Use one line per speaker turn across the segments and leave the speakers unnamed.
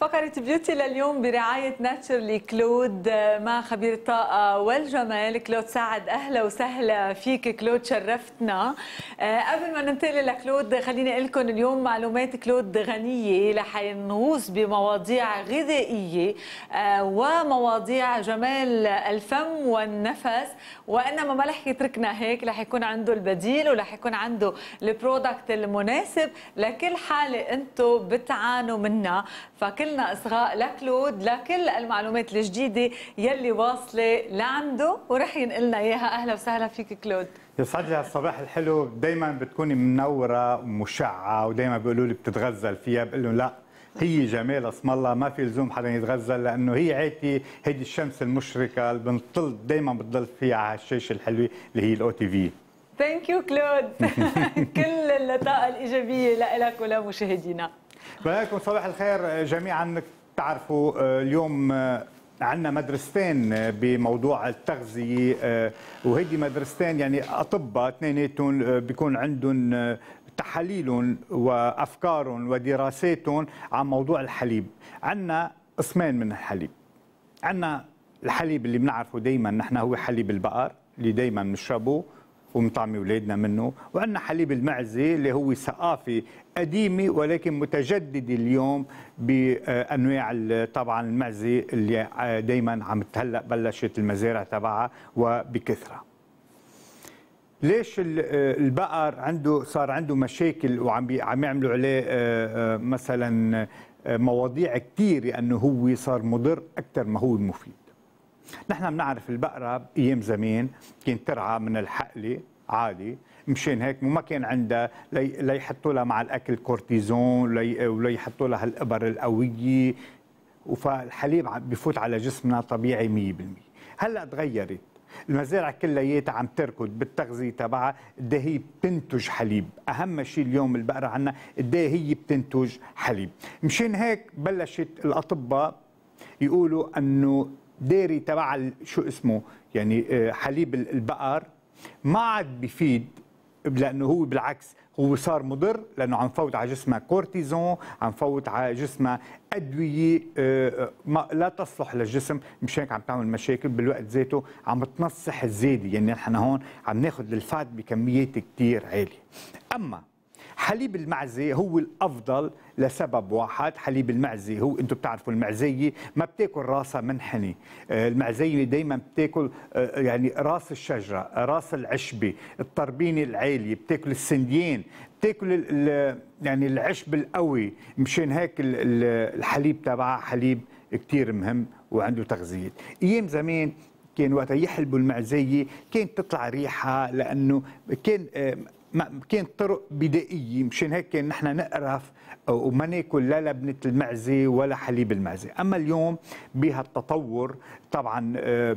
فقرة بيوتي لليوم برعاية ناتشرلي كلود آه، مع خبير الطاقة والجمال كلود سعد أهلا وسهلا فيك كلود شرفتنا آه، قبل ما ننتقل لكلود خليني أقول لكم اليوم معلومات كلود غنية رح نغوص بمواضيع غذائية آه، ومواضيع جمال الفم والنفس وإنما ما رح يتركنا هيك رح يكون عنده البديل ورح يكون عنده البرودكت المناسب لكل حالة أنتم بتعانوا منها فكل كلنا اصغاء لكلود لكل المعلومات الجديده يلي واصله لعنده ورح ينقلنا اياها اهلا وسهلا فيك كلود يسعد لي هالصباح الحلو دائما بتكوني منوره ومشعه ودائما بيقولوا لي بتتغزل فيها بقول لهم لا هي جمال اسم الله ما في لزوم حدا يتغزل لانه هي عيتي هيدي الشمس المشرقه اللي بنطل دائما بتضل فيها على الشاشه الحلوه اللي هي الاو تي في ثانك يو كلود كل الطاقه الايجابيه لك ولمشاهدينا لكم صباح الخير جميعا تعرفوا آه، اليوم آه، عندنا مدرستين آه، بموضوع التغذية وهيدي مدرستين يعني أطباء اثنيناتهم بيكون عندهم تحاليل وأفكار ودراسات عن موضوع الحليب عندنا قسمين من الحليب عندنا الحليب اللي بنعرفه دايما نحن هو حليب البقر اللي دايما بنشربه ومطعمي ولادنا منه وعندنا حليب المعزه اللي هو ثقافه قديمه ولكن متجدده اليوم بانواع طبعا المعزه اللي دائما عم هلا بلشت المزارع تبعها وبكثره ليش البقر عنده صار عنده مشاكل وعم عم يعملوا عليه آه، آه، مثلا آه، مواضيع كثير لانه هو صار مضر اكثر ما هو مفيد نحن بنعرف البقرة أيام زمان كانت ترعى من الحقلة عالي مشان هيك وما كان عندها ليحطوا لها مع الاكل كورتيزون لي وليحطوا لها الابر القويه فالحليب بفوت على جسمنا طبيعي 100% هلا تغيرت المزارع كلياتها عم تركض بالتغذيه تبعها قد هي بتنتج حليب، اهم شيء اليوم البقره عندنا قد هي بتنتج حليب، مشان هيك بلشت الاطباء يقولوا انه داري تبع شو اسمه يعني آه، حليب البقر ما عاد بفيد لانه هو بالعكس هو صار مضر لانه عم فوت على جسمه كورتيزون عم فوت على جسمه ادويه آه، آه، ما لا تصلح للجسم مش هيك عم تعمل مشاكل بالوقت ذاته عم تنصح الزياده يعني نحن هون عم ناخذ الفات بكميات كثير عاليه اما حليب المعزه هو الافضل لسبب واحد حليب المعزه هو انتم بتعرفوا المعزيه ما بتاكل راسها منحني آه، المعزيه دائما بتاكل آه، يعني راس الشجره راس العشبه الطربينه العاليه بتاكل السنديين بتاكل يعني العشب القوي مشان هيك الحليب تبعها حليب كثير مهم وعنده تغذيه ايام زمان كان وقت يحلبوا المعزية كانت تطلع ريحة لأنه كان آه، كانت طرق بدائيه مشان هيك كان نحن نقرف وما ناكل لا لبنه المعزه ولا حليب المعزه، اما اليوم بهالتطور طبعا آه،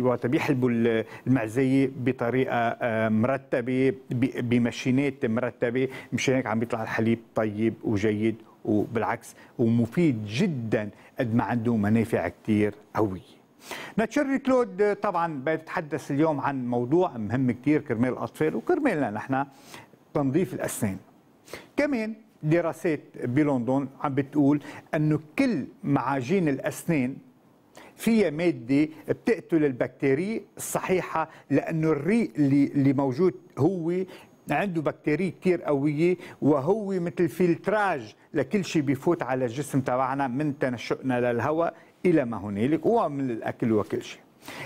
وقت بيحلبوا المعزيه بطريقه آه، مرتبه بماشينات مرتبه مشان هيك عم بيطلع الحليب طيب وجيد وبالعكس ومفيد جدا قد ما عنده منافع كثير قويه. ناتشيرلي كلود طبعا بيتحدث اليوم عن موضوع مهم كثير كرمال الاطفال وكرمالنا نحن تنظيف الاسنان كمان دراسات بلندن عم بتقول انه كل معاجين الاسنان فيها ماده بتقتل البكتيريا الصحيحه لانه الريق اللي موجود هو عنده بكتيريا كتير قويه وهو مثل فلتراج لكل شيء بيفوت على الجسم تبعنا من تنشؤنا للهواء الى ما هنالك ومن الاكل وكل شيء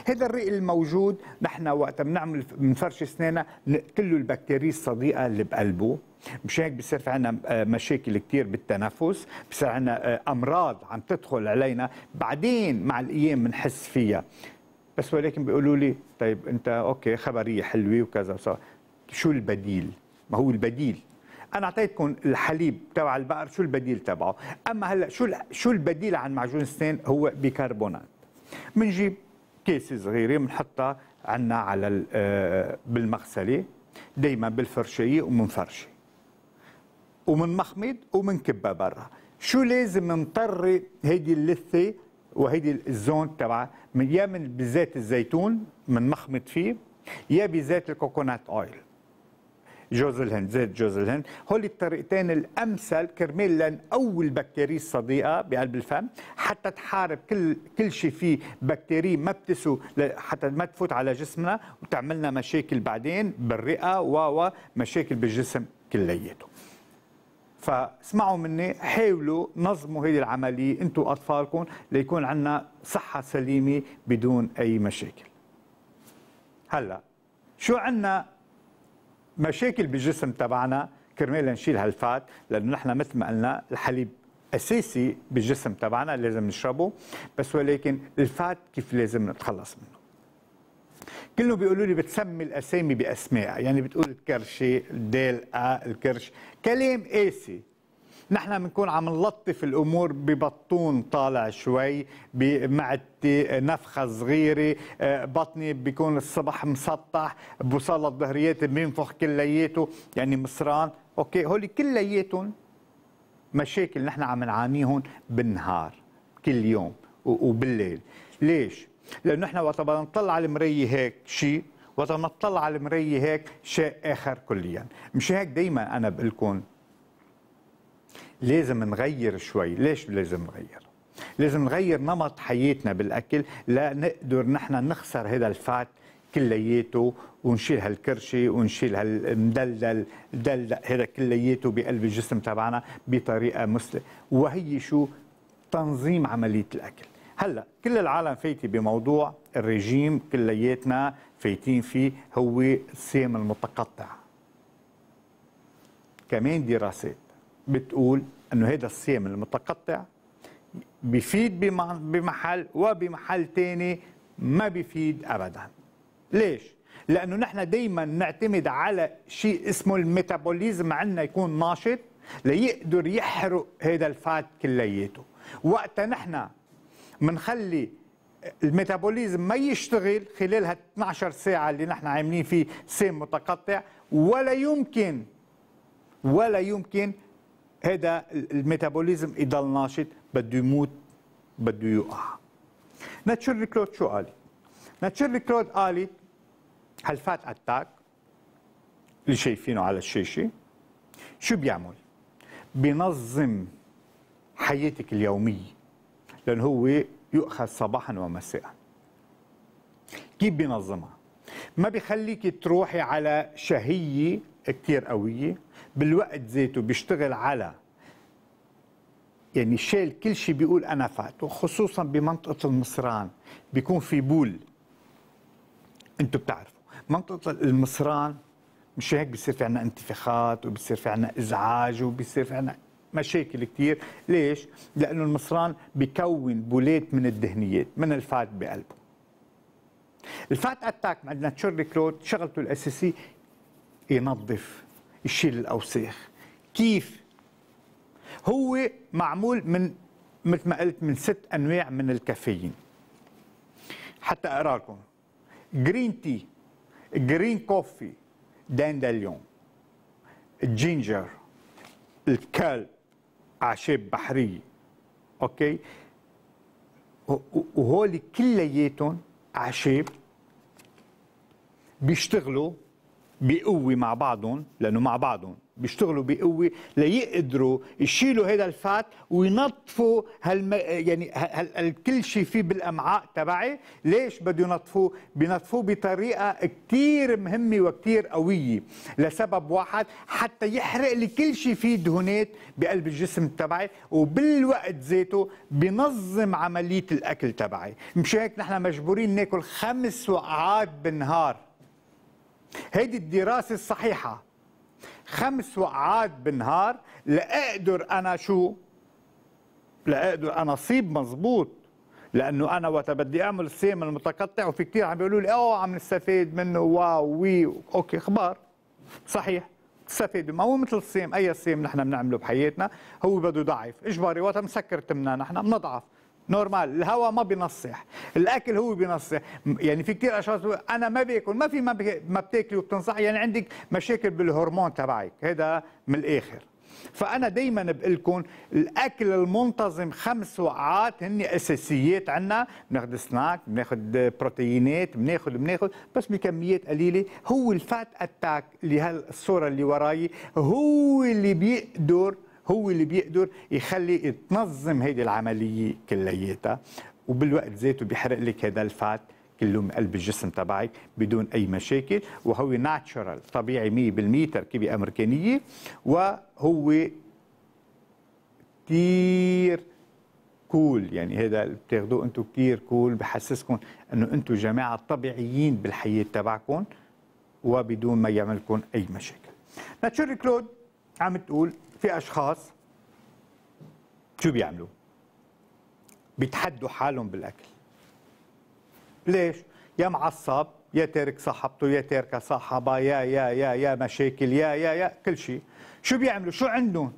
هذا الريق الموجود نحن وقت بنعمل بنفرش اسناننا له البكتيريا الصديقه اللي بقلبه مش هيك بصير في عندنا آه، مشاكل كثير بالتنفس بصير عندنا آه، امراض عم تدخل علينا بعدين مع الايام بنحس فيها بس ولكن بيقولوا لي طيب انت اوكي خبريه حلوه وكذا وصار. شو البديل ما هو البديل انا اعطيتكم الحليب تبع البقر شو البديل تبعه اما هلا شو شو البديل عن معجون السنان هو بيكربونات بنجيب كيس صغيره بنحطها عنا على آه، بالمغسله دائما بالفرشيه ومنفرشه ومنمخمض ومنكبها برا شو لازم نطري هيدي اللثه وهيدي الزون تبع من يا من بزيت الزيتون بنمخمد فيه يا بزيت الكوكونات اويل جوز الهند زيت جوز الهند هول الطريقتين الامثل كرمال لنقوي البكتيريا الصديقه بقلب الفم حتى تحارب كل كل شيء فيه بكتيريا ما بتسو حتى ما تفوت على جسمنا وتعملنا مشاكل بعدين بالرئه و مشاكل بالجسم كلياته فاسمعوا مني حاولوا نظموا هذه العمليه أنتوا واطفالكم ليكون عندنا صحه سليمه بدون اي مشاكل هلا شو عندنا مشاكل بالجسم تبعنا كرمال نشيل هالفات لانه نحن مثل ما قلنا الحليب اساسي بالجسم تبعنا لازم نشربه بس ولكن الفات كيف لازم نتخلص منه كلهم بيقولوا لي بتسمي الاسامي باسماء يعني بتقول الكرشي الدال الكرش كلام قاسي نحن بنكون عم نلطف الامور ببطون طالع شوي بمعدتي نفخه صغيره آه، بطني بيكون الصبح مسطح بوصل الظهريات بينفخ كلياته يعني مصران اوكي هول كلياتهم مشاكل نحن عم نعانيهم بالنهار كل يوم وبالليل ليش لانه نحن وقت بدنا نطلع على المرايه هيك شيء وقت ما نطلع على المرايه هيك شيء اخر كليا مش هيك دائما انا بقول لكم لازم نغير شوي ليش لازم نغير لازم نغير نمط حياتنا بالاكل لنقدر نحن نخسر هذا الفات كلياته ونشيل هالكرشي ونشيل هالمدلدل دلدل هذا كلياته بقلب الجسم تبعنا بطريقه مسلمه وهي شو تنظيم عمليه الاكل هلا كل العالم فايتة بموضوع الرجيم كلياتنا فايتين فيه هو الصيام المتقطع كمان دراسات بتقول انه هذا الصيام المتقطع بفيد بمحل وبمحل ثاني ما بفيد ابدا ليش لانه نحن دائما نعتمد على شيء اسمه الميتابوليزم عندنا يكون ناشط ليقدر يحرق هذا الفات كلياته وقتها نحن بنخلي الميتابوليزم ما يشتغل خلال هال 12 ساعه اللي نحن عاملين فيه سام متقطع ولا يمكن ولا يمكن هذا الميتابوليزم يضل ناشط بده يموت بده يوقع ناتشر كلود شو قال ناتشر كلود قال هالفات اتاك اللي شايفينه على الشاشه شو بيعمل بينظم حياتك اليوميه لان هو يؤخذ صباحا ومساء كيف بينظمها ما بيخليك تروحي على شهيه كثير قويه بالوقت ذاته بيشتغل على يعني شال كل شيء بيقول انا فات وخصوصا بمنطقه المصران بيكون في بول انتم بتعرفوا منطقه المصران مش هيك بصير في عنا انتفاخات وبصير في عنا ازعاج وبصير في عنا مشاكل كثير ليش لانه المصران بكون بولات من الدهنيات من الفات بقلبه الفات اتاك عندنا تشيرلي كلود شغلته الاساسيه ينظف يشيل الاوساخ كيف هو معمول من مثل ما قلت من ست انواع من الكافيين حتى اقرا لكم جرين تي جرين كوفي دانداليون الجينجر الكلب اعشاب بحريه اوكي وهول كلياتهم اعشاب بيشتغلوا بقوه مع بعضهم لانه مع بعضهم بيشتغلوا بقوه ليقدروا يشيلوا هذا الفات وينظفوا هالم... يعني هال... كل شيء فيه بالامعاء تبعي ليش بده ينظفوه بينظفوه بطريقه كثير مهمه وكثير قويه لسبب واحد حتى يحرق لي كل شيء فيه دهونات بقلب الجسم تبعي وبالوقت ذاته بنظم عمليه الاكل تبعي مش هيك نحن مجبورين ناكل خمس وقعات بالنهار هيدي الدراسة الصحيحة خمس وقعات بالنهار لأقدر أنا شو لأقدر أنا أصيب مزبوط لأنه أنا وقت بدي أعمل السيم المتقطع وفي كثير عم بيقولوا لي أوه عم نستفيد منه واو وي أوكي أخبار صحيح استفيد ما هو مثل الصيام اي صيام نحن بنعمله بحياتنا هو بده ضعيف اجباري وقت مسكر تمنا نحن بنضعف نورمال الهواء ما بينصح الاكل هو بينصح يعني في كثير اشخاص انا ما باكل ما في ما, ما بتاكلي وبتنصح يعني عندك مشاكل بالهرمون تبعك هذا من الاخر فانا دائما بقول لكم الاكل المنتظم خمس وقعات هن اساسيات عندنا بناخذ سناك بناخذ بروتينات بناخذ بناخذ بس بكميات قليله هو الفات اتاك اللي هالصوره اللي وراي هو اللي بيقدر هو اللي بيقدر يخلي تنظم هيدي العمليه كلياتها وبالوقت ذاته بيحرق لك هذا الفات كله من قلب الجسم تبعك بدون اي مشاكل وهو ناتشرال طبيعي 100% تركيبه امريكانيه وهو كثير كول cool. يعني هذا اللي بتاخذوه انتم كثير كول cool. بحسسكم انه انتم جماعه طبيعيين بالحياه تبعكم وبدون ما يعملكم اي مشاكل ناتشر كلود عم تقول في اشخاص شو بيعملوا؟ بيتحدوا حالهم بالاكل ليش؟ يا معصب يا تارك صاحبته يا تارك صاحبه يا يا يا يا مشاكل يا يا يا كل شيء شو بيعملوا شو عندهم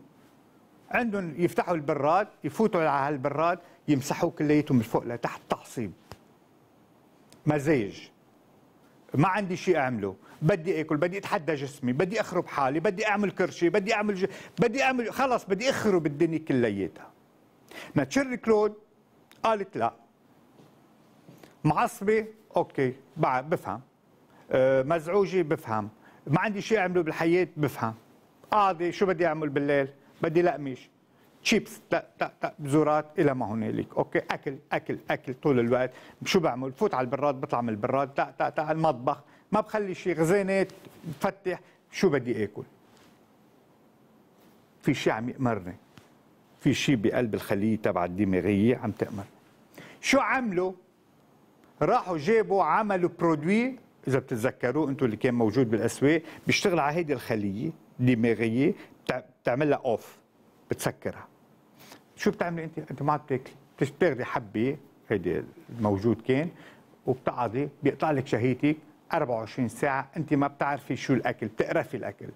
عندهم يفتحوا البراد يفوتوا على هالبراد يمسحوا كليتهم من فوق لتحت تعصيب مزاج ما عندي شيء اعمله بدي اكل بدي اتحدى جسمي بدي اخرب حالي بدي اعمل كرشي بدي اعمل ج... بدي اعمل خلص بدي اخرب الدنيا كلياتها ناتشيرل كلود قالت لا معصبه اوكي بفهم أه مزعوجه بفهم ما عندي شيء اعمله بالحياه بفهم قاضي شو بدي اعمل بالليل بدي لقمش تشيبس تا تا تا بزورات الى ما هنالك اوكي اكل اكل اكل طول الوقت شو بعمل بفوت على البراد بطلع من البراد تا تا تا المطبخ ما بخلي شيء غزينه بفتح شو بدي اكل في شيء عم يأمرني في شيء بقلب الخلية تبع الدماغية عم تقمر شو عملوا راحوا جابوا عملوا برودوي إذا بتتذكروا أنتم اللي كان موجود بالأسواق بيشتغل على هيدي الخلية الدماغية بتعملها أوف بتسكرها شو بتعملي انت؟ انت ما بتاكلي بتاخذي حبه هيدي موجود كان وبتقعدي بيقطع لك شهيتك 24 ساعه انت ما بتعرفي شو الاكل بتقرفي الاكل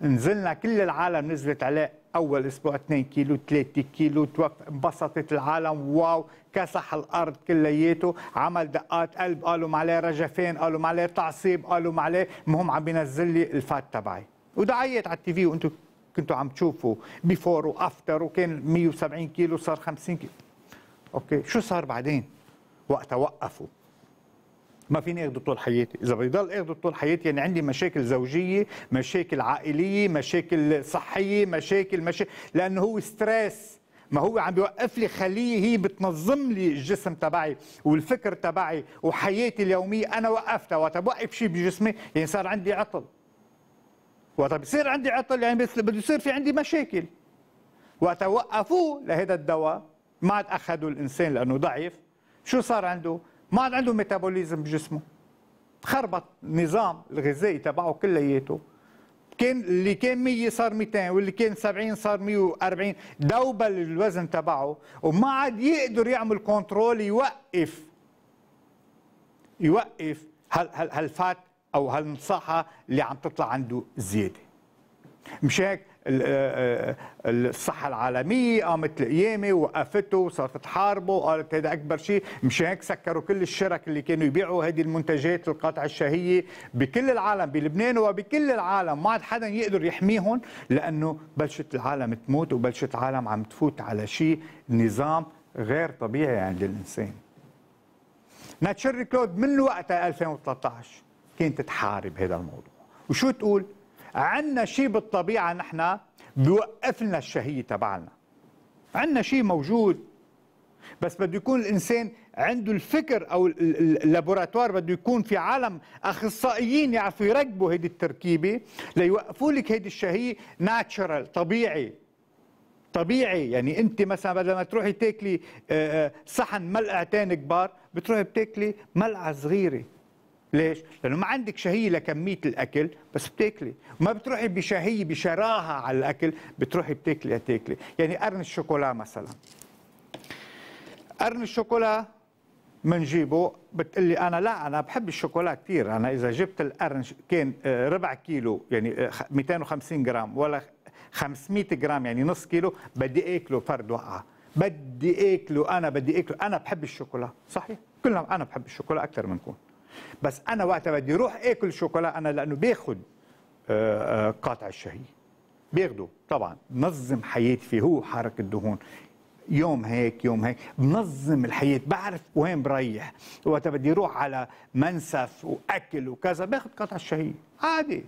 نزلنا كل العالم نزلت عليه اول اسبوع 2 كيلو 3 كيلو انبسطت العالم واو كسح الارض كلياته عمل دقات قلب قالوا ما عليه رجفان قالوا ما عليه تعصيب قالوا ما عليه المهم عم بينزل لي الفات تبعي ودعيت على التي في وانتم كنتوا عم تشوفوا بيفور وافتر وكان 170 كيلو صار 50 كيلو اوكي شو صار بعدين وقتها وقفوا ما فيني اخذه طول حياتي اذا بدي ضل اخذه طول حياتي يعني عندي مشاكل زوجيه مشاكل عائليه مشاكل صحيه مشاكل مشاكل لانه هو ستريس ما هو عم بيوقف لي خليه هي بتنظم لي الجسم تبعي والفكر تبعي وحياتي اليوميه انا وقفتها وقت بوقف شيء بجسمي يعني صار عندي عطل وقت بصير عندي عطل يعني بده يصير في عندي مشاكل وقت وقفوه لهذا الدواء ما عاد اخذوا الانسان لانه ضعيف شو صار عنده؟ ما عاد عنده ميتابوليزم بجسمه خربط النظام الغذائي تبعه كلياته كان اللي كان 100 صار 200 واللي كان 70 صار 140 دوبل الوزن تبعه وما عاد يقدر يعمل كنترول يوقف يوقف هالفات هل هل او هالمصاحه اللي عم تطلع عنده زياده مش هيك آه، آه، الصحة العالمية قامت القيامة وقفته وصارت تحاربه وقالت هذا أكبر شيء مشان هيك سكروا كل الشرك اللي كانوا يبيعوا هذه المنتجات القاطع الشهية بكل العالم بلبنان وبكل العالم ما عاد حدا يقدر يحميهم لأنه بلشت العالم تموت وبلشت العالم عم تفوت على شيء نظام غير طبيعي عند الإنسان ناتشيري كلود من وقتها 2013 كانت تحارب هذا الموضوع وشو تقول عندنا شيء بالطبيعة نحن بيوقف لنا الشهية تبعنا عندنا شيء موجود بس بده يكون الإنسان عنده الفكر أو اللابوراتوار بده يكون في عالم أخصائيين يعرفوا يركبوا هيدي التركيبة ليوقفوا لك هيدي الشهية ناتشرال طبيعي طبيعي يعني انت مثلا بدل ما تروحي تاكلي آه، آه، صحن ملقعتين كبار بتروحي بتاكلي ملقعه صغيره ليش؟ لانه ما عندك شهيه لكميه الاكل بس بتاكلي، ما بتروحي بشهيه بشراهه على الاكل، بتروحي بتاكلي تاكلي، يعني قرن الشوكولا مثلا. قرن الشوكولا منجيبه بتقلي انا لا انا بحب الشوكولا كثير انا اذا جبت القرن كان آه، ربع كيلو يعني 250 آه، جرام ولا 500 جرام يعني نص كيلو بدي اكله فرد وقعه بدي اكله انا بدي اكله انا بحب الشوكولا صحيح كلنا انا بحب الشوكولا اكثر منكم بس انا وقتها بدي روح اكل شوكولا انا لانه باخذ آه، آه، قاطع الشهي بياخده طبعا نظم حياتي فيه هو حركه الدهون يوم هيك يوم هيك بنظم الحياة بعرف وين بريح وقتها بدي روح على منسف واكل وكذا باخذ قطع الشهي عادي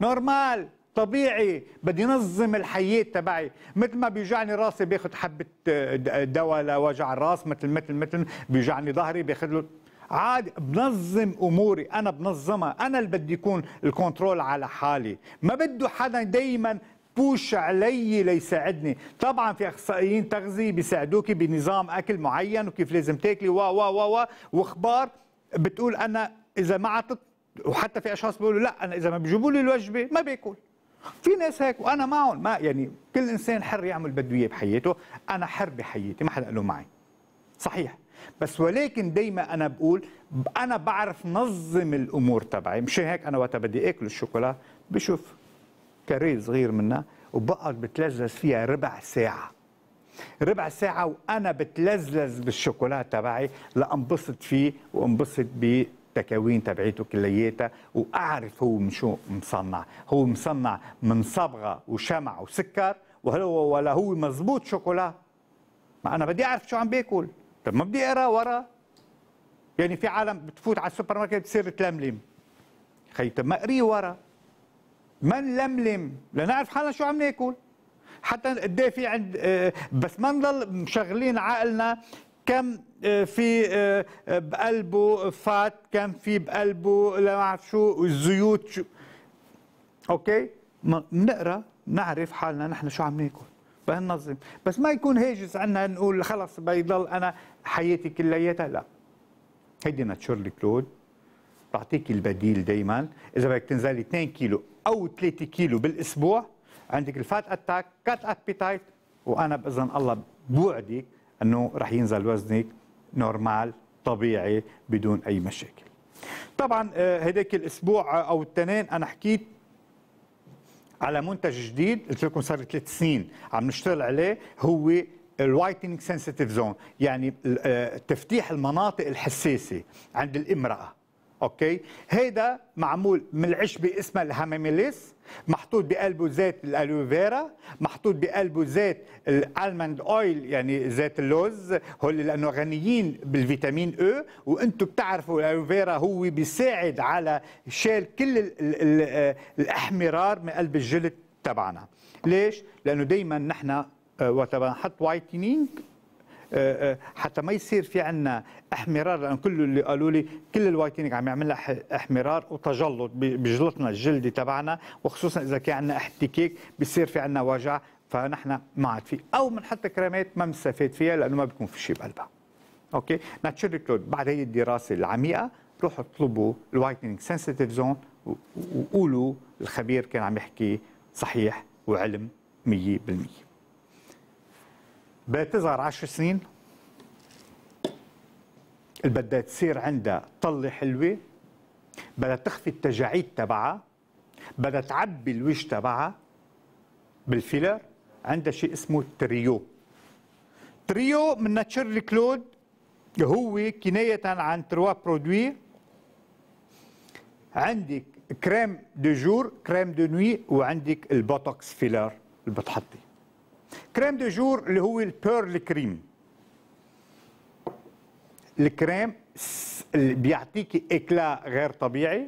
نورمال طبيعي بدي نظم الحياة تبعي مثل ما بيوجعني راسي باخذ حبة آه، دواء لوجع الراس مثل مثل مثل بيوجعني ظهري باخذ له عادي بنظم اموري انا بنظمها انا اللي بدي يكون الكنترول على حالي ما بده حدا دايما بوش علي ليساعدني طبعا في اخصائيين تغذيه بيساعدوك بنظام اكل معين وكيف لازم تاكلي و و و واخبار بتقول انا اذا ما عطت وحتى في اشخاص بيقولوا لا انا اذا ما بيجيبوا لي الوجبه ما باكل في ناس هيك وانا معهم ما يعني كل انسان حر يعمل بده اياه بحياته انا حر بحياتي ما حدا له معي صحيح بس ولكن دايما انا بقول انا بعرف نظم الامور تبعي مش هيك انا وقت بدي اكل الشوكولا بشوف كاريه صغير منها وبقعد بتلذذ فيها ربع ساعه ربع ساعة وأنا بتلذذ بالشوكولا تبعي لأنبسط فيه وأنبسط بالتكاوين تبعيته كلياتها وأعرف هو من شو مصنع هو مصنع من صبغة وشمع وسكر وهل هو ولا هو مزبوط شوكولا ما أنا بدي أعرف شو عم باكل طب ما بدي اقرا ورا يعني في عالم بتفوت على السوبر ماركت بتصير تلملم خي طب ما اقريه ورا ما نلملم لنعرف حالنا شو عم ناكل حتى قد إيه في عند آه، بس ما نضل مشغلين عقلنا كم آه، في آه، بقلبه فات كم في بقلبه لا بعرف شو الزيوت شو اوكي بنقرا نعرف حالنا نحن شو عم ناكل بهالنظم بس ما يكون هاجس عنا نقول خلص بيضل أنا حياتي كلياتها لا هيدي ناتشورال كلود بعطيك البديل دايما إذا بدك تنزلي 2 كيلو أو 3 كيلو بالأسبوع عندك الفات أتاك كات أبيتايت وأنا بإذن الله بوعدك أنه رح ينزل وزنك نورمال طبيعي بدون أي مشاكل طبعا هداك آه، الأسبوع أو التنين أنا حكيت على منتج جديد قلت لكم صار ثلاث سنين عم نشتغل عليه هو الوايتنج سنسيتيف زون يعني آه، تفتيح المناطق الحساسه عند الامراه اوكي هيدا معمول من العشبه اسمها الهاميميليس محطوط بقلبه زيت الالوفيرا محطوط بقلبه زيت الالمند اويل يعني زيت اللوز هول لانه غنيين بالفيتامين او وانتم بتعرفوا الالوفيرا هو بيساعد على شال كل ال ال ال الاحمرار من قلب الجلد تبعنا ليش لانه دائما نحن آه، وقت بنحط وايتنينج آه، آه، حتى ما يصير في عندنا احمرار لان كل اللي قالوا لي كل الوايتنج عم يعمل لها احمرار وتجلط بجلطنا الجلدي تبعنا وخصوصا اذا كان عندنا احتكاك بصير في عندنا وجع فنحن ما عاد في او بنحط كريمات ما بنستفاد فيها لانه ما بيكون في شيء بقلبها اوكي ناتشورال كلود بعد هي الدراسه العميقه روحوا اطلبوا الوايتنج سنسيتيف زون وقولوا الخبير كان عم يحكي صحيح وعلم 100% تظهر 10 سنين اللي بدها تصير عندها طلة حلوة بدها تخفي التجاعيد تبعها بدها تعبي الوجه تبعها بالفيلر عندها شيء اسمه تريو تريو من ناتشرلي كلود هو كناية عن تروا برودوي عندك كريم دو جور كريم دو نوي وعندك البوتوكس فيلر اللي بتحطي كريم دي جور اللي هو البيرل كريم الكريم اللي بيعطيكي اكلا غير طبيعي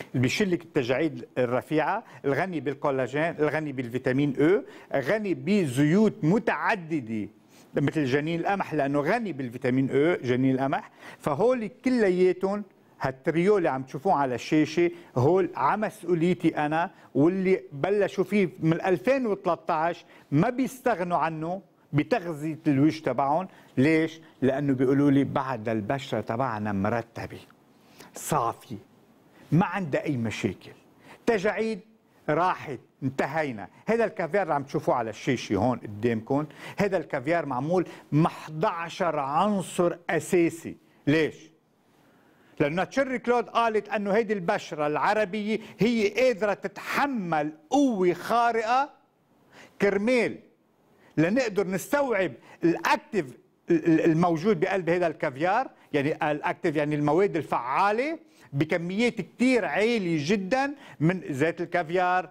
اللي بيشلك التجاعيد الرفيعه الغني بالكولاجين الغني بالفيتامين او e، غني بزيوت متعدده مثل جنين القمح لانه غني بالفيتامين او e، جنين القمح فهول كلياتهم هالتريو اللي عم تشوفوه على الشاشه هول على مسؤوليتي انا واللي بلشوا فيه من 2013 ما بيستغنوا عنه بتغذيه الوجه تبعهم ليش لانه بيقولوا لي بعد البشره تبعنا مرتبه صافيه ما عندها اي مشاكل تجاعيد راحت انتهينا هذا الكافيار اللي عم تشوفوه على الشاشة هون قدامكم هذا الكافيار معمول 11 عنصر أساسي ليش؟ لأن تشيري كلود قالت أنه هيدي البشرة العربية هي قادرة تتحمل قوة خارقة كرمال لنقدر نستوعب الأكتف الموجود بقلب هذا الكافيار يعني الاكتف يعني المواد الفعاله بكميات كثير عاليه جدا من زيت الكافيار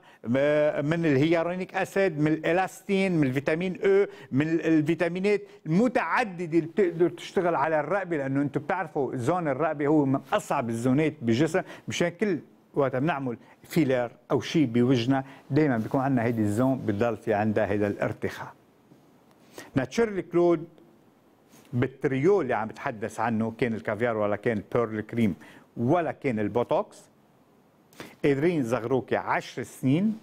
من الهيارونيك اسيد من الالاستين من الفيتامين او e، من الفيتامينات المتعدده اللي بتقدر تشتغل على الرقبه لانه انتم بتعرفوا زون الرقبه هو من اصعب الزونات بالجسم مشان كل وقت بنعمل فيلر او شيء بوجهنا دائما بيكون عندنا هيدي الزون بضل في عندها هيدا الارتخاء ناتشرلي كلود بالتريو اللي عم بتحدث عنه كان الكافيار ولا كان البيرل كريم ولا كان البوتوكس قادرين يصغروك عشر سنين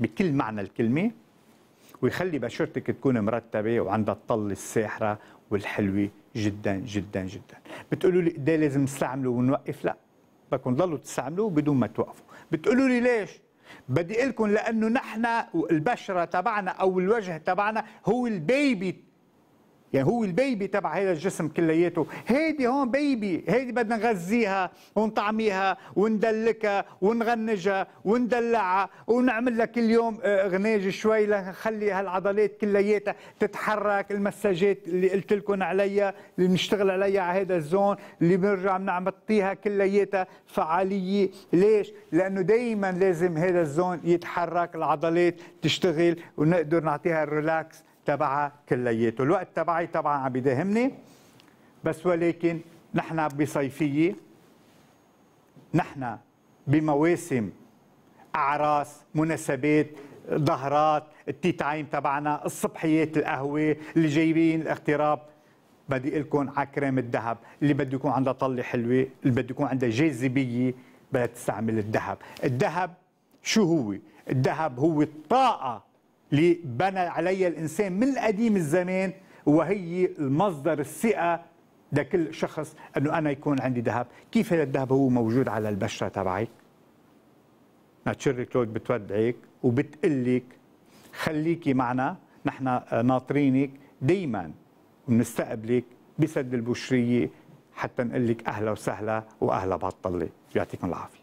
بكل معنى الكلمه ويخلي بشرتك تكون مرتبه وعندها الطل الساحره والحلوه جدا جدا جدا بتقولوا لي قد لازم نستعمله ونوقف لا بدكم تضلوا تستعملوه بدون ما توقفوا بتقولوا لي ليش بدي اقول لكم لانه نحن البشره تبعنا او الوجه تبعنا هو البيبي يعني هو البيبي تبع هذا الجسم كلياته هيدي هون بيبي هيدي بدنا نغذيها ونطعميها وندلكها ونغنجها وندلعها ونعمل لها كل يوم آه، غناج شوي لنخلي هالعضلات كلياتها تتحرك المساجات اللي قلت لكم عليها اللي بنشتغل عليها على هذا الزون اللي بنرجع بنعمطيها كلياتها فعاليه ليش لانه دائما لازم هذا الزون يتحرك العضلات تشتغل ونقدر نعطيها الريلاكس تبعها كلياته الوقت تبعي طبعا عم بيداهمني بس ولكن نحن بصيفية نحن بمواسم أعراس مناسبات ظهرات التي تايم تبعنا الصبحيات القهوة اللي جايبين الاغتراب بدي اقول لكم على كريم الذهب اللي بده يكون عندها طلة حلوة اللي بده يكون عندها جاذبية بدها تستعمل الذهب الذهب شو هو؟ الذهب هو الطاقة اللي بنى عليها الإنسان من قديم الزمان وهي المصدر الثقة لكل شخص أنه أنا يكون عندي ذهب كيف هذا الذهب هو موجود على البشرة ما تشري كلود بتودعك وبتقلك خليكي معنا نحن ناطرينك دايما ونستقبلك بسد البشريه حتى نقول لك اهلا وسهلا واهلا بهالطله يعطيكم العافيه